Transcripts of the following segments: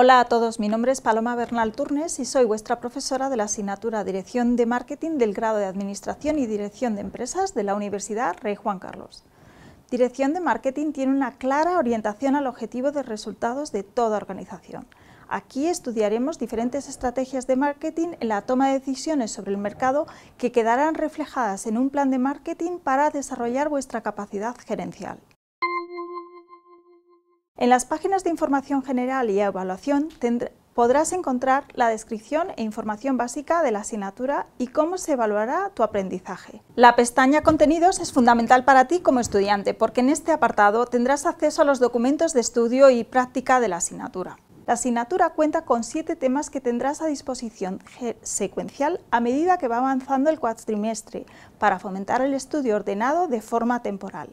Hola a todos, mi nombre es Paloma Bernal Turnes y soy vuestra profesora de la asignatura Dirección de Marketing del grado de Administración y Dirección de Empresas de la Universidad Rey Juan Carlos. Dirección de Marketing tiene una clara orientación al objetivo de resultados de toda organización. Aquí estudiaremos diferentes estrategias de marketing en la toma de decisiones sobre el mercado que quedarán reflejadas en un plan de marketing para desarrollar vuestra capacidad gerencial. En las páginas de información general y evaluación podrás encontrar la descripción e información básica de la asignatura y cómo se evaluará tu aprendizaje. La pestaña Contenidos es fundamental para ti como estudiante porque en este apartado tendrás acceso a los documentos de estudio y práctica de la asignatura. La asignatura cuenta con siete temas que tendrás a disposición secuencial a medida que va avanzando el cuatrimestre para fomentar el estudio ordenado de forma temporal.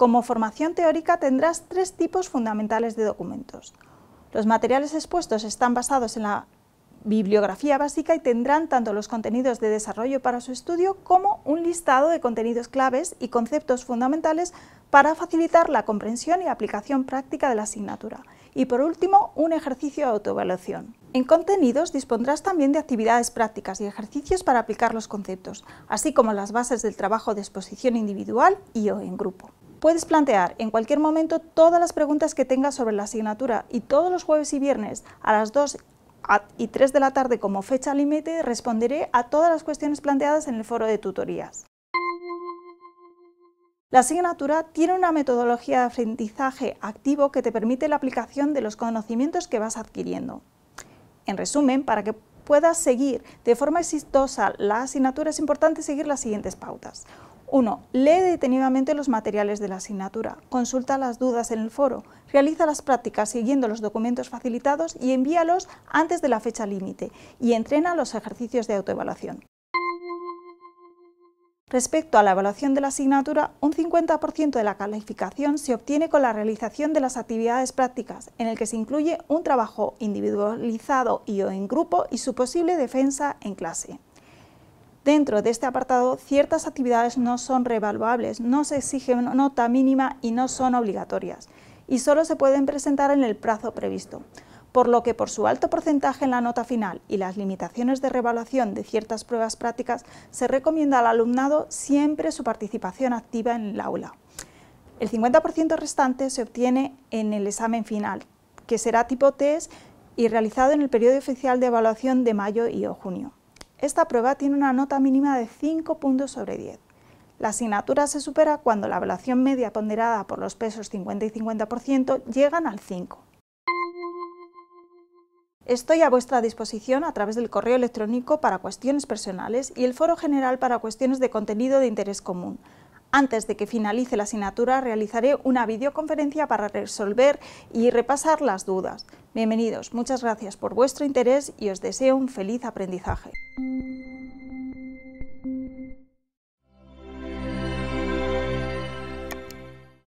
Como formación teórica tendrás tres tipos fundamentales de documentos. Los materiales expuestos están basados en la bibliografía básica y tendrán tanto los contenidos de desarrollo para su estudio como un listado de contenidos claves y conceptos fundamentales para facilitar la comprensión y aplicación práctica de la asignatura. Y por último, un ejercicio de autoevaluación. En contenidos dispondrás también de actividades prácticas y ejercicios para aplicar los conceptos, así como las bases del trabajo de exposición individual y o en grupo. Puedes plantear en cualquier momento todas las preguntas que tengas sobre la asignatura y todos los jueves y viernes a las 2 y 3 de la tarde como fecha límite responderé a todas las cuestiones planteadas en el foro de tutorías. La asignatura tiene una metodología de aprendizaje activo que te permite la aplicación de los conocimientos que vas adquiriendo. En resumen, para que puedas seguir de forma exitosa la asignatura, es importante seguir las siguientes pautas. 1. Lee detenidamente los materiales de la asignatura, consulta las dudas en el foro, realiza las prácticas siguiendo los documentos facilitados y envíalos antes de la fecha límite y entrena los ejercicios de autoevaluación. Respecto a la evaluación de la asignatura, un 50% de la calificación se obtiene con la realización de las actividades prácticas, en el que se incluye un trabajo individualizado y o en grupo y su posible defensa en clase. Dentro de este apartado, ciertas actividades no son revaluables, no se exige nota mínima y no son obligatorias, y solo se pueden presentar en el plazo previsto por lo que por su alto porcentaje en la nota final y las limitaciones de revaluación de ciertas pruebas prácticas, se recomienda al alumnado siempre su participación activa en el aula. El 50% restante se obtiene en el examen final, que será tipo test y realizado en el periodo oficial de evaluación de mayo y junio. Esta prueba tiene una nota mínima de 5 puntos sobre 10. La asignatura se supera cuando la evaluación media ponderada por los pesos 50 y 50% llegan al 5. Estoy a vuestra disposición a través del correo electrónico para cuestiones personales y el foro general para cuestiones de contenido de interés común. Antes de que finalice la asignatura realizaré una videoconferencia para resolver y repasar las dudas. Bienvenidos, muchas gracias por vuestro interés y os deseo un feliz aprendizaje.